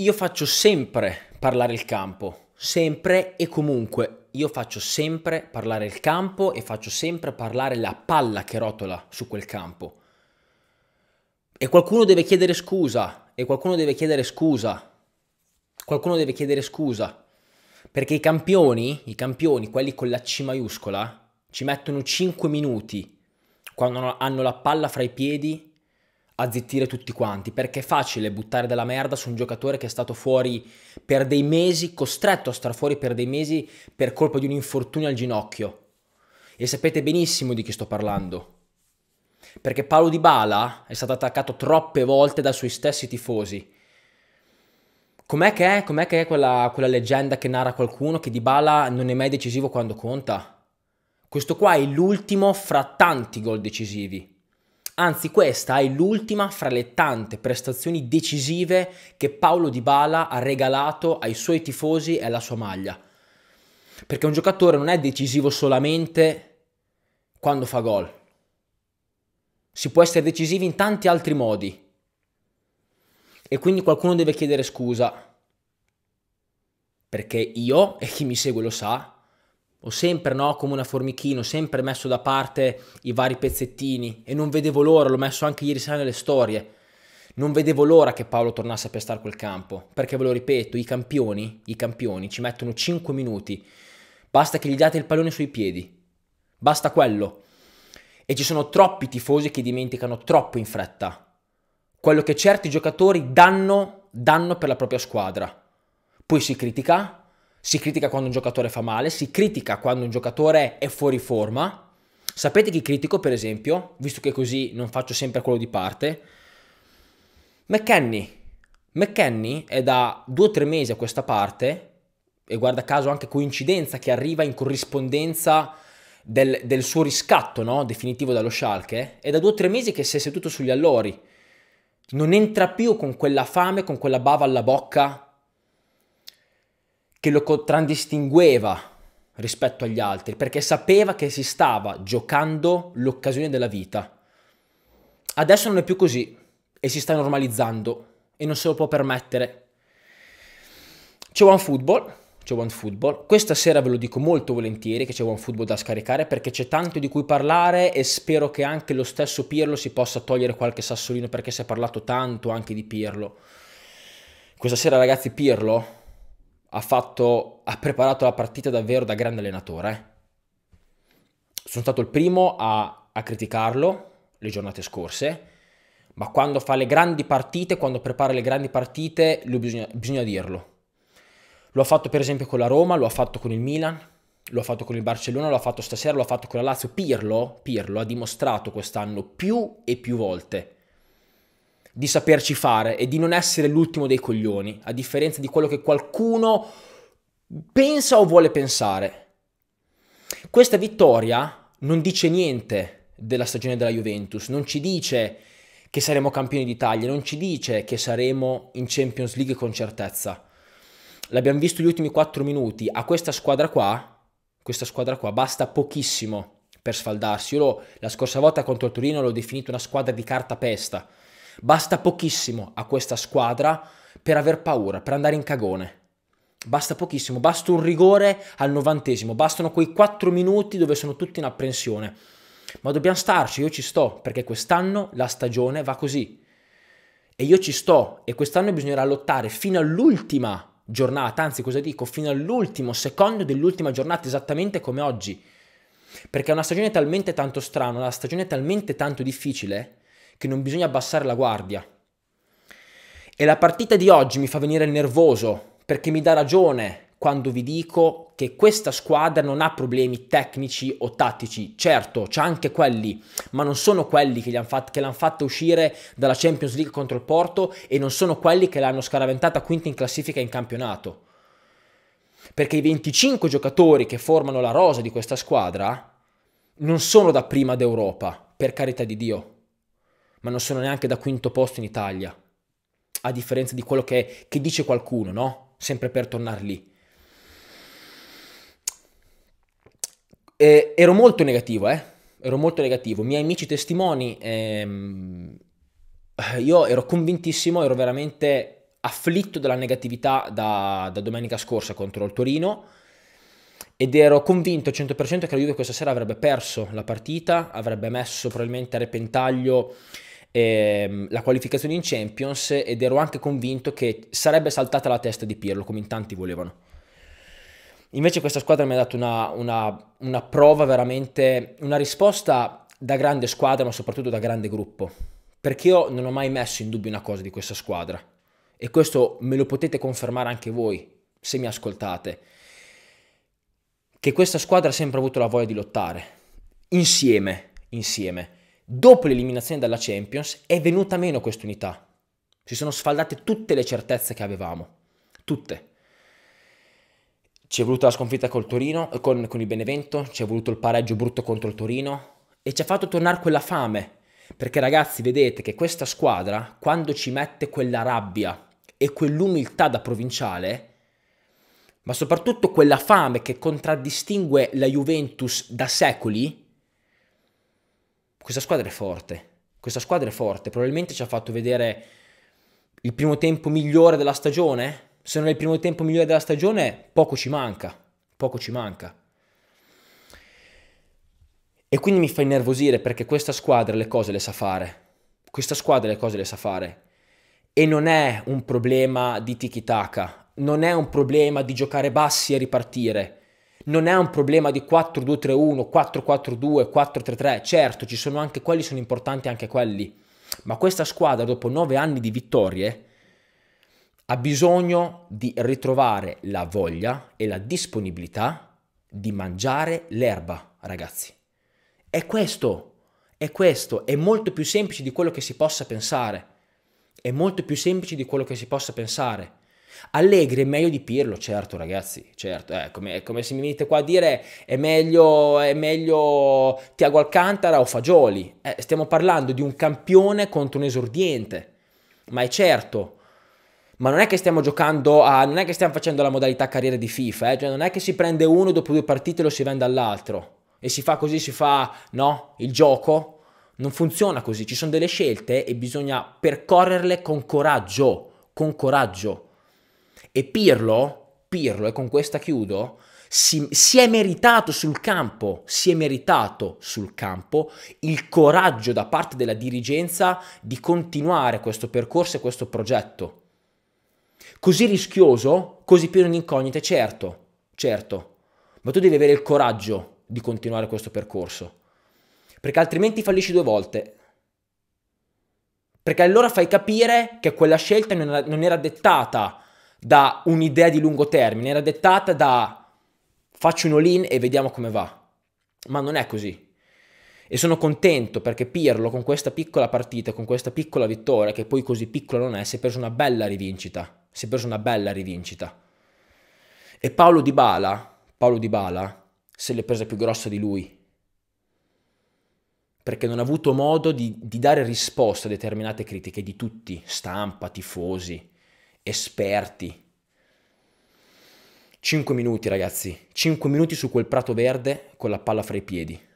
Io faccio sempre parlare il campo, sempre e comunque. Io faccio sempre parlare il campo e faccio sempre parlare la palla che rotola su quel campo. E qualcuno deve chiedere scusa, e qualcuno deve chiedere scusa. Qualcuno deve chiedere scusa. Perché i campioni, i campioni, quelli con la C maiuscola, ci mettono 5 minuti quando hanno la palla fra i piedi a zittire tutti quanti, perché è facile buttare della merda su un giocatore che è stato fuori per dei mesi, costretto a star fuori per dei mesi per colpa di un infortunio al ginocchio. E sapete benissimo di chi sto parlando. Perché Paolo Di Bala è stato attaccato troppe volte dai suoi stessi tifosi. Com'è che è, Com'è che è quella, quella leggenda che narra qualcuno che Di Bala non è mai decisivo quando conta? Questo qua è l'ultimo fra tanti gol decisivi. Anzi, questa è l'ultima fra le tante prestazioni decisive che Paolo Di Bala ha regalato ai suoi tifosi e alla sua maglia. Perché un giocatore non è decisivo solamente quando fa gol. Si può essere decisivi in tanti altri modi. E quindi qualcuno deve chiedere scusa. Perché io, e chi mi segue lo sa, ho sempre, no, come una formichina, ho sempre messo da parte i vari pezzettini e non vedevo l'ora, l'ho messo anche ieri sera nelle storie. Non vedevo l'ora che Paolo tornasse a pestare quel campo, perché ve lo ripeto, i campioni, i campioni ci mettono 5 minuti. Basta che gli date il pallone sui piedi. Basta quello. E ci sono troppi tifosi che dimenticano troppo in fretta quello che certi giocatori danno, danno per la propria squadra. Poi si critica, si critica quando un giocatore fa male, si critica quando un giocatore è fuori forma. Sapete chi critico, per esempio, visto che così non faccio sempre quello di parte? McKenny. McKenny è da due o tre mesi a questa parte, e guarda caso anche coincidenza che arriva in corrispondenza del, del suo riscatto no? definitivo dallo Schalke, è da due o tre mesi che si è seduto sugli allori. Non entra più con quella fame, con quella bava alla bocca che lo contraddistingueva rispetto agli altri, perché sapeva che si stava giocando l'occasione della vita. Adesso non è più così e si sta normalizzando e non se lo può permettere. C'è OneFootball, c'è OneFootball. Questa sera ve lo dico molto volentieri che c'è OneFootball da scaricare perché c'è tanto di cui parlare e spero che anche lo stesso Pirlo si possa togliere qualche sassolino perché si è parlato tanto anche di Pirlo. Questa sera ragazzi Pirlo ha, fatto, ha preparato la partita davvero da grande allenatore. Sono stato il primo a, a criticarlo le giornate scorse, ma quando fa le grandi partite, quando prepara le grandi partite, bisogna, bisogna dirlo. Lo ha fatto per esempio con la Roma, lo ha fatto con il Milan, lo ha fatto con il Barcellona, lo ha fatto stasera, lo ha fatto con la Lazio. Pirlo, Pirlo ha dimostrato quest'anno più e più volte di saperci fare e di non essere l'ultimo dei coglioni, a differenza di quello che qualcuno pensa o vuole pensare. Questa vittoria non dice niente della stagione della Juventus, non ci dice che saremo campioni d'Italia, non ci dice che saremo in Champions League con certezza. L'abbiamo visto gli ultimi 4 minuti, a questa squadra qua, questa squadra qua basta pochissimo per sfaldarsi. Io lo, la scorsa volta contro il Torino l'ho definito una squadra di carta pesta Basta pochissimo a questa squadra per aver paura, per andare in cagone. Basta pochissimo, basta un rigore al novantesimo, bastano quei 4 minuti dove sono tutti in apprensione. Ma dobbiamo starci, io ci sto, perché quest'anno la stagione va così. E io ci sto, e quest'anno bisognerà lottare fino all'ultima giornata, anzi cosa dico, fino all'ultimo secondo dell'ultima giornata, esattamente come oggi. Perché è una stagione talmente tanto strana, una stagione talmente tanto difficile, che non bisogna abbassare la guardia. E la partita di oggi mi fa venire nervoso perché mi dà ragione quando vi dico che questa squadra non ha problemi tecnici o tattici. Certo, c'ha anche quelli, ma non sono quelli che, l'hanno fat- fatta uscire dalla Champions League contro il Porto e non sono quelli che l'hanno scaraventata quinta in classifica in campionato. Perché i 25 giocatori che formano la rosa di questa squadra non sono da prima d'Europa, per carità di Dio ma non sono neanche da quinto posto in Italia, a differenza di quello che, che dice qualcuno, no? Sempre per tornare lì. Eh, ero molto negativo, eh? Ero molto negativo. Miei amici testimoni, ehm, io ero convintissimo, ero veramente afflitto dalla negatività da, da domenica scorsa contro il Torino ed ero convinto al 100% che la Juve questa sera avrebbe perso la partita, avrebbe messo probabilmente a repentaglio eh, la qualificazione in Champions ed ero anche convinto che sarebbe saltata la testa di Pirlo come in tanti volevano. Invece questa squadra mi ha dato una, una, una prova veramente, una risposta da grande squadra ma soprattutto da grande gruppo, perché io non ho mai messo in dubbio una cosa di questa squadra e questo me lo potete confermare anche voi se mi ascoltate che questa squadra ha sempre avuto la voglia di lottare. Insieme, insieme. Dopo l'eliminazione dalla Champions è venuta meno quest'unità. Si sono sfaldate tutte le certezze che avevamo. Tutte. Ci è voluta la sconfitta col Torino, con, con il Benevento, ci è voluto il pareggio brutto contro il Torino e ci ha fatto tornare quella fame. Perché ragazzi, vedete che questa squadra, quando ci mette quella rabbia e quell'umiltà da provinciale, ma soprattutto quella fame che contraddistingue la Juventus da secoli, questa squadra è forte. Questa squadra è forte. Probabilmente ci ha fatto vedere il primo tempo migliore della stagione. Se non è il primo tempo migliore della stagione, poco ci manca. Poco ci manca. E quindi mi fa innervosire perché questa squadra le cose le sa fare. Questa squadra le cose le sa fare. E non è un problema di tiki-taka, non è un problema di giocare bassi e ripartire. Non è un problema di 4-2-3-1, 4-4-2, 4-3-3. Certo, ci sono anche quelli, sono importanti anche quelli. Ma questa squadra, dopo nove anni di vittorie, ha bisogno di ritrovare la voglia e la disponibilità di mangiare l'erba, ragazzi. È questo, è questo, è molto più semplice di quello che si possa pensare. È molto più semplice di quello che si possa pensare. Allegri è meglio di Pirlo, certo ragazzi, certo, è eh, come, come se mi venite qua a dire è meglio, è meglio Tiago Alcantara o Fagioli, eh, stiamo parlando di un campione contro un esordiente, ma è certo, ma non è che stiamo giocando a, non è che stiamo facendo la modalità carriera di FIFA, eh? cioè non è che si prende uno dopo due partite e lo si vende all'altro e si fa così, si fa no, il gioco non funziona così, ci sono delle scelte e bisogna percorrerle con coraggio, con coraggio. E Pirlo, Pirlo, e con questa chiudo, si, si, è meritato sul campo, si è meritato sul campo il coraggio da parte della dirigenza di continuare questo percorso e questo progetto. Così rischioso, così pieno di incognite, certo, certo, ma tu devi avere il coraggio di continuare questo percorso, perché altrimenti fallisci due volte. Perché allora fai capire che quella scelta non era, non era dettata da un'idea di lungo termine, era dettata da faccio un all-in e vediamo come va. Ma non è così. E sono contento perché Pirlo con questa piccola partita, con questa piccola vittoria, che poi così piccola non è, si è preso una bella rivincita. Si è preso una bella rivincita. E Paolo Di Bala, Paolo Di Bala, se l'è presa più grossa di lui. Perché non ha avuto modo di, di dare risposta a determinate critiche di tutti, stampa, tifosi esperti. 5 minuti ragazzi, 5 minuti su quel prato verde con la palla fra i piedi.